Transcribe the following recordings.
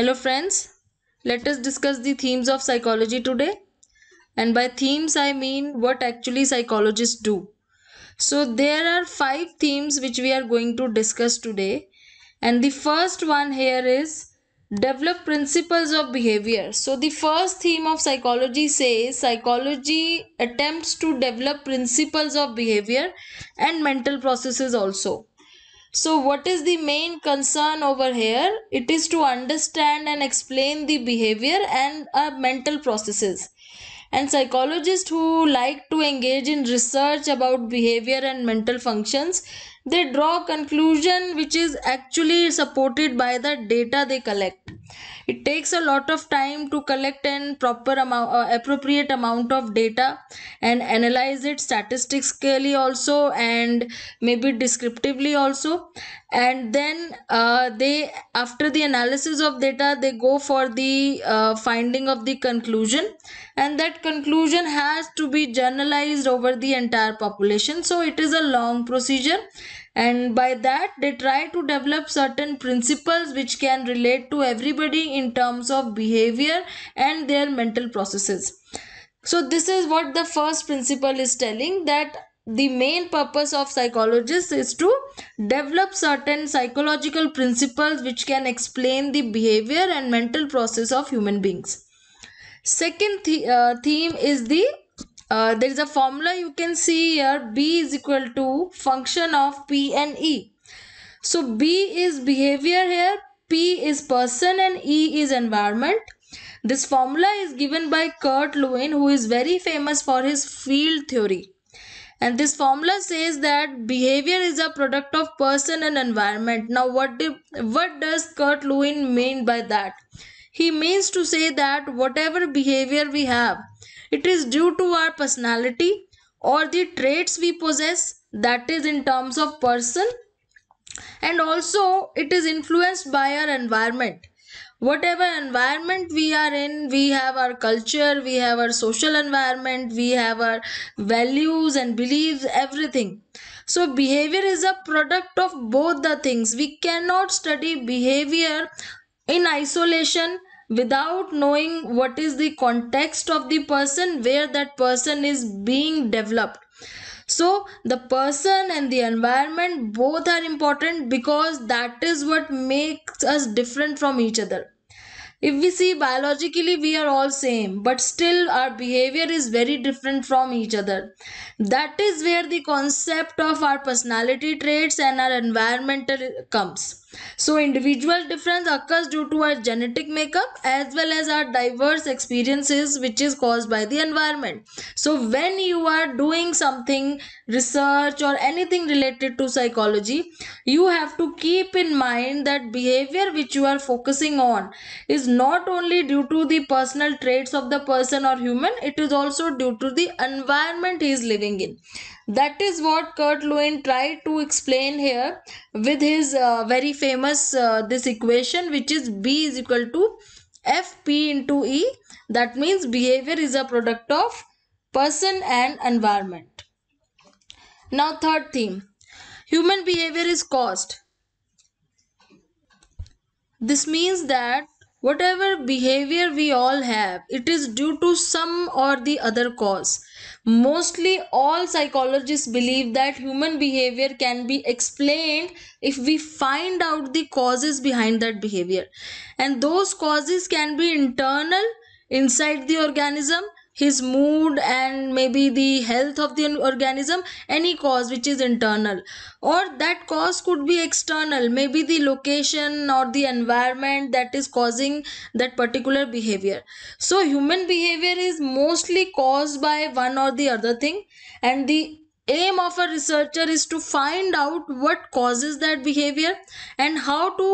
Hello friends, let us discuss the themes of psychology today. And by themes I mean what actually psychologists do. So there are five themes which we are going to discuss today. And the first one here is develop principles of behavior. So the first theme of psychology says psychology attempts to develop principles of behavior and mental processes also. So what is the main concern over here? It is to understand and explain the behavior and uh, mental processes. And psychologists who like to engage in research about behavior and mental functions, they draw conclusion which is actually supported by the data they collect it takes a lot of time to collect an proper amount uh, appropriate amount of data and analyze it statistically also and maybe descriptively also and then uh, they after the analysis of data they go for the uh, finding of the conclusion and that conclusion has to be generalized over the entire population so it is a long procedure and by that they try to develop certain principles which can relate to everybody in terms of behavior and their mental processes so this is what the first principle is telling that the main purpose of psychologists is to develop certain psychological principles which can explain the behavior and mental process of human beings second th- uh, theme is the uh, there is a formula you can see here b is equal to function of p and e. So b is behavior here, p is person and e is environment. This formula is given by Kurt Lewin who is very famous for his field theory. And this formula says that behavior is a product of person and environment. Now what, did, what does Kurt Lewin mean by that? He means to say that whatever behavior we have, it is due to our personality or the traits we possess, that is, in terms of person, and also it is influenced by our environment whatever environment we are in we have our culture we have our social environment we have our values and beliefs everything so behavior is a product of both the things we cannot study behavior in isolation without knowing what is the context of the person where that person is being developed so the person and the environment both are important because that is what makes us different from each other if we see biologically we are all same but still our behavior is very different from each other that is where the concept of our personality traits and our environmental comes so individual difference occurs due to our genetic makeup as well as our diverse experiences which is caused by the environment. So when you are doing something research or anything related to psychology you have to keep in mind that behavior which you are focusing on is not only due to the personal traits of the person or human it is also due to the environment he is living in that is what Kurt Lewin tried to explain here with his uh, very famous uh, this equation which is B is equal to FP into E. That means behavior is a product of person and environment. Now third theme. Human behavior is caused. This means that Whatever behavior we all have, it is due to some or the other cause. Mostly, all psychologists believe that human behavior can be explained if we find out the causes behind that behavior. And those causes can be internal inside the organism his mood and maybe the health of the organism any cause which is internal or that cause could be external maybe the location or the environment that is causing that particular behavior so human behavior is mostly caused by one or the other thing and the aim of a researcher is to find out what causes that behavior and how to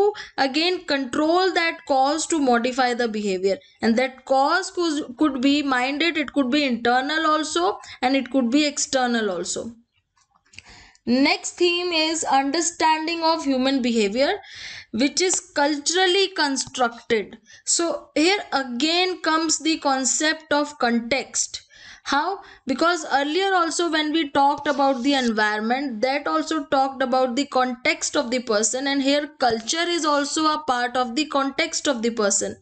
again control that cause to modify the behavior and that cause could, could be minded it could be internal also and it could be external also next theme is understanding of human behavior which is culturally constructed so here again comes the concept of context how because earlier also when we talked about the environment that also talked about the context of the person and here culture is also a part of the context of the person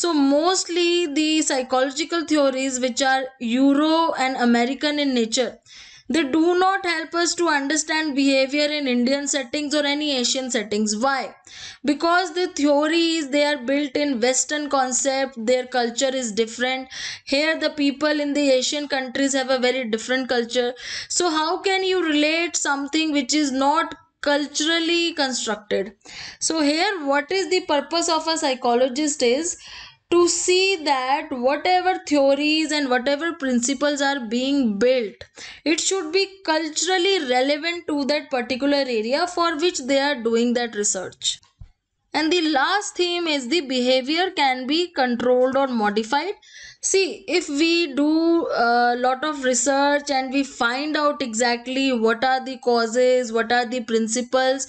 so mostly the psychological theories which are euro and american in nature they do not help us to understand behavior in Indian settings or any Asian settings. Why? Because the theories they are built in Western concept, their culture is different. Here the people in the Asian countries have a very different culture. So how can you relate something which is not culturally constructed so here what is the purpose of a psychologist is to see that whatever theories and whatever principles are being built, it should be culturally relevant to that particular area for which they are doing that research. And the last theme is the behavior can be controlled or modified see if we do a lot of research and we find out exactly what are the causes what are the principles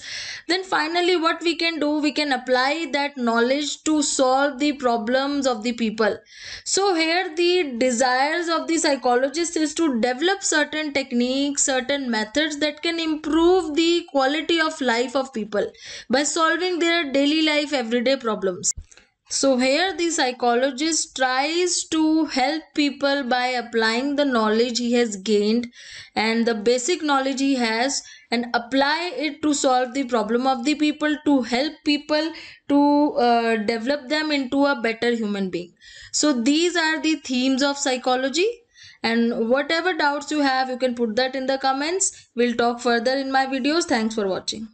then finally what we can do we can apply that knowledge to solve the problems of the people so here the desires of the psychologist is to develop certain techniques certain methods that can improve the quality of life of people by solving their daily life everyday problems so here the psychologist tries to help people by applying the knowledge he has gained and the basic knowledge he has and apply it to solve the problem of the people to help people to uh, develop them into a better human being. So these are the themes of psychology and whatever doubts you have you can put that in the comments. We'll talk further in my videos. Thanks for watching.